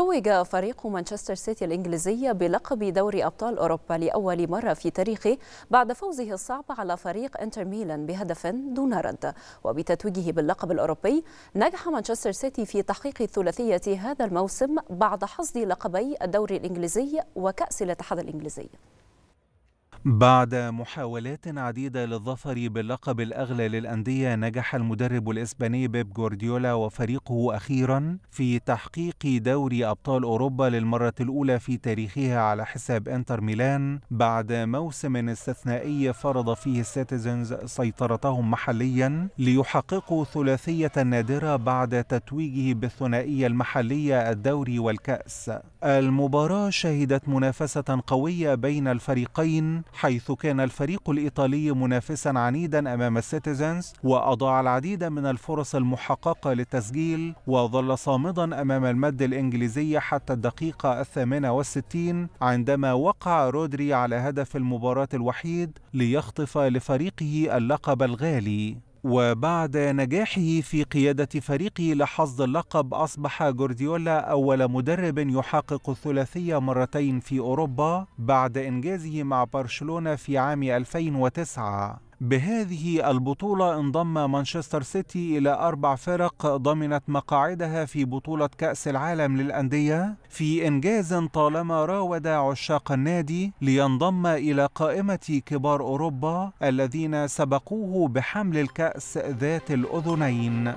توج فريق مانشستر سيتي الإنجليزية بلقب دوري أبطال أوروبا لأول مرة في تاريخه بعد فوزه الصعب على فريق إنتر ميلان بهدف دون رد وبتتويجه باللقب الأوروبي نجح مانشستر سيتي في تحقيق الثلاثية هذا الموسم بعد حصد لقبي الدوري الإنجليزي وكأس الاتحاد الإنجليزي بعد محاولات عديدة للظفر باللقب الأغلى للأندية نجح المدرب الإسباني بيب جورديولا وفريقه أخيرا في تحقيق دوري أبطال أوروبا للمرة الأولى في تاريخها على حساب إنتر ميلان بعد موسم استثنائي فرض فيه السيتيزنز سيطرتهم محليا ليحققوا ثلاثية نادرة بعد تتويجه بالثنائية المحلية الدوري والكأس المباراة شهدت منافسة قوية بين الفريقين حيث كان الفريق الإيطالي منافسا عنيدا أمام السيتيزنز وأضاع العديد من الفرص المحققة للتسجيل وظل صامدا أمام المد الإنجليزي حتى الدقيقة الثامنة والستين عندما وقع رودري على هدف المباراة الوحيد ليخطف لفريقه اللقب الغالي وبعد نجاحه في قيادة فريقه لحظ اللقب أصبح جوارديولا أول مدرب يحقق الثلاثية مرتين في أوروبا بعد إنجازه مع برشلونة في عام 2009 بهذه البطولة انضم مانشستر سيتي إلى أربع فرق ضمنت مقاعدها في بطولة كأس العالم للأندية في إنجاز طالما راود عشاق النادي لينضم إلى قائمة كبار أوروبا الذين سبقوه بحمل الكأس ذات الأذنين